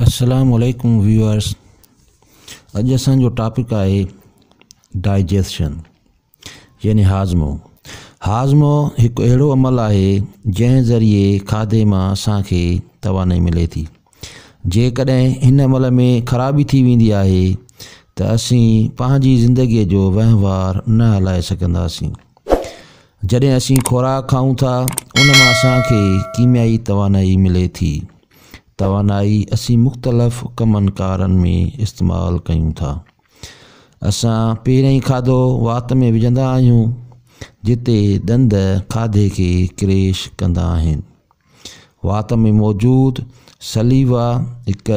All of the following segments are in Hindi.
असलकुम व्यूअर्स अज असांजो टॉपिक है डाइजेशन यानी हाज़मो हाज़मो हिकु अहिड़ो अमल है जै ज़रिए खाधे में असांखे तवानी मिले थी जेकॾहिं अमल में ख़राबी थी वेंदी आहे त असीं पंहिंजी ज़िंदगीअ जो वहिंवार न हलाए सघंदासीं जॾहिं असी ख़ुराक खाऊँ था उन मां कीमियाई तवानाई मिले थी तवानाई असी मुख़्तलिफ़ कमन कार में इस्तेमाल क्यों था अस पहिरियों ई खाधो वात में विझंदा आयो जिते दंद खाधे के क्रेश कंदा आहिनि वात में मौजूद सलीवा एक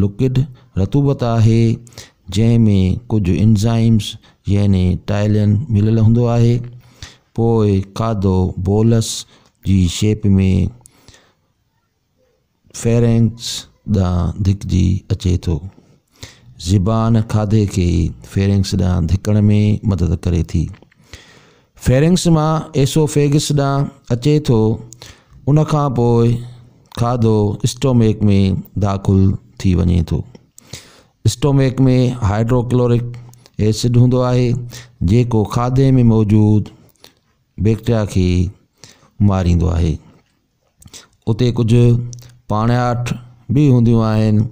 लुकिड रतूबत है जैमें कुछ इंज़ाइम्स यानि टाइलन मिलल हों खाधो बोलस जी शेप में फेरेंक्स दा धिकजी अचे तो ज़िबान खाधे के फेरेंक्स दा धिकण में मदद करे थी फेरेंक्स मां एसोफेगिस दा अचे तो उन खाधो स्टोमेक में दाख़िल थी वञे तो स्टोमेक में हाइड्रोक्लोरिक एसिड हूंदो आहे खाधे में मौजूद बैक्टेरिया खे मारींदो आहे उते पाणियाठ भी हूंदियूं आहिनि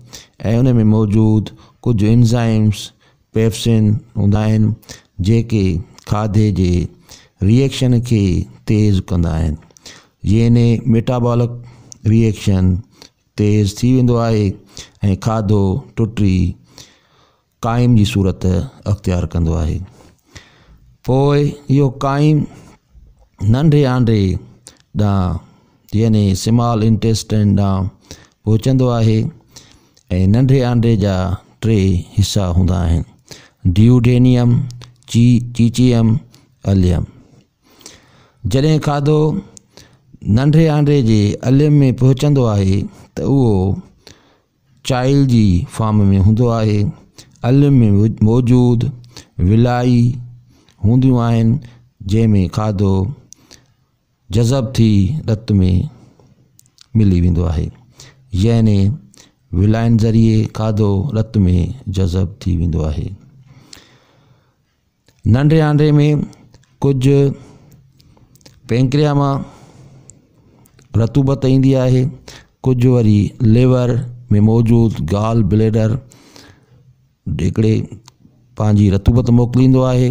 ऐं उन में मौजूदु कुझु इंज़ाइम्स पेप्सिन हूंदा आहिनि जेके खाधे जे रिएक्शन खे तेज़ कंदा आहिनि येने मेटाबॉलिक रिएक्शन तेज़ थी वेंदो आहे ऐं खाधो टुटी काइम जी सूरत अख़्तियार कंदो आहे पोइ इहो काइम नंढे आंडे ॾांहुं यानी स्मॉल इंटेस्टाइन ॾांहुं पहुचंदो आहे ऐं नंढे आंडे जा टे हिस्सा हूंदा आहिनि ड्यूडेनियम ची चीचियम अलियम जॾहिं खाधो नंढे आंडे जे अलियम में पहुचंदो आहे तो वो चाइल जी फॉर्म में हूंदो आहे अलियम में मौजूद विलाई हूंदियूं आहिनि जंहिंमें खाधो जज़ब थी रत में मिली वो है यानि विलायन ज़रिए खाधो रत में जज़ब थी वो है नंढे आंडे में कुछ पेंक्रिया में रतूबत इंदी है कुछ वरी लिवर में मौजूद गाल ब्लेडर हिकिड़े पंहिंजी रतूबत मोकली है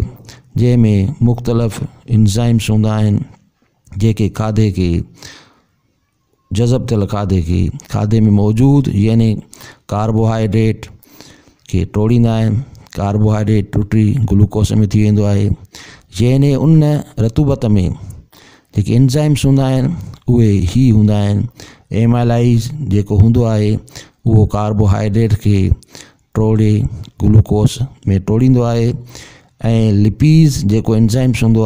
जैमें मुख़्तलिफ़ इंज़ाइम्स हूँ जे के खादे के जज़ब तल खाधे के खाधे में मौजूद यानी कार्बोहाइड्रेट के टोड़ींदा कार्बोहाइड्रेट टुटी ग्लूकोस में थी वो है जंहिं उन रतूबत में जी एंजाइम्स हूँ उ उहे ई एमालाइज जो हों कार्बोहाइड्रेट के टोड़े ग्लूकोस में टोड़ींदो है लिपीज़ जो एंजाइम्स हूंदो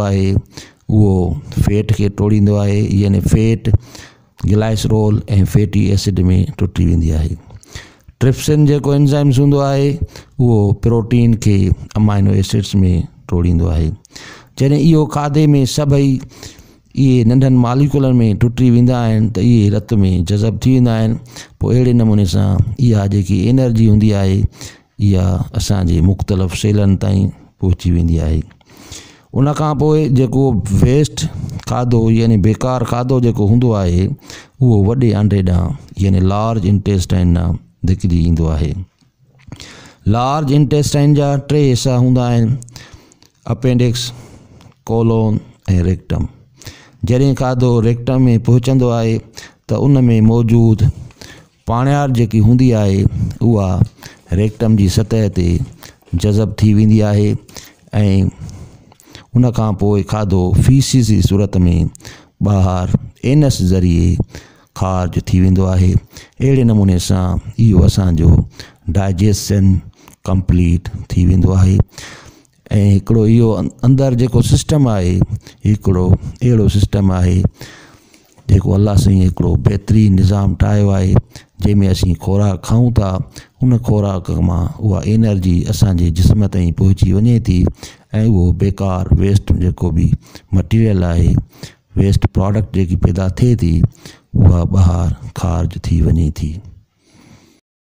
उहो फेट खे टोड़ींदो आहे यानी फेट ग्लाइसरोल ऐं फेटी एसिड में टुटी वेंदी आहे ट्रिप्सिन जेको एंज़ाइम्स हूंदो आहे उहो प्रोटीन खे अमाइनो एसिड्स में टोड़ींदो आहे जॾहिं इहो खाधे में सभई इहे नंढनि मालिकुलनि में टुटी वेंदा आहिनि त इहे रत में जज़ब थी वेंदा आहिनि पोइ अहिड़े नमूने सां इहा जेकी एनर्जी हूंदी आहे इहा असांजे मुख़्तलिफ़ सेलनि ताईं पहुची वेंदी आहे उन खां पोइ जेको वेस्ट खाधो यानी बेकार खाधो जेको हों वे अंडे वॾे आंडे यानी लार्ज इंटेस्टाइन ॾांहुं निकिरी ईंदो है लार्ज इंटेस्टाइन जा टे हिस्सा हूँ अपेंडिक्स कोलोन ए रेक्टम जॾहिं खाधो रेक्टम में पहुचंदो है तो उन में मौजूदु पाणियार जी हूंदी रेक्टम की सतह से जज़ब थी वी है उन खाधो फीसिस की सूरत में ॿाहिरि एनस ज़रिए खारज थी वो है अड़े नमूने से यो असो डाइजेशन कंप्लीट थी वो है यो अंदर जो सिस्टम है हिकिड़ो अहिड़ो सिस्टम है जो अल्लाह सही बेहतरीन निज़ाम टाइम है जैमें असीं खुराक खाऊँ था उन खुराक में उहा एनर्जी असांजे जिस्म ताईं पहुची वे थी वो बेकार वेस्ट जो भी मटीरियल है वेस्ट प्रोडक्ट जी पैदा थे थी वह बहार खारज थी वञे थी